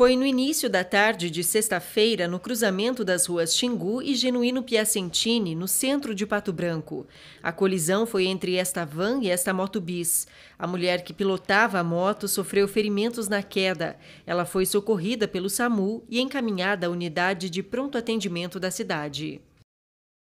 Foi no início da tarde de sexta-feira, no cruzamento das ruas Xingu e Genuíno Piacentini, no centro de Pato Branco. A colisão foi entre esta van e esta moto bis. A mulher que pilotava a moto sofreu ferimentos na queda. Ela foi socorrida pelo SAMU e encaminhada à unidade de pronto atendimento da cidade.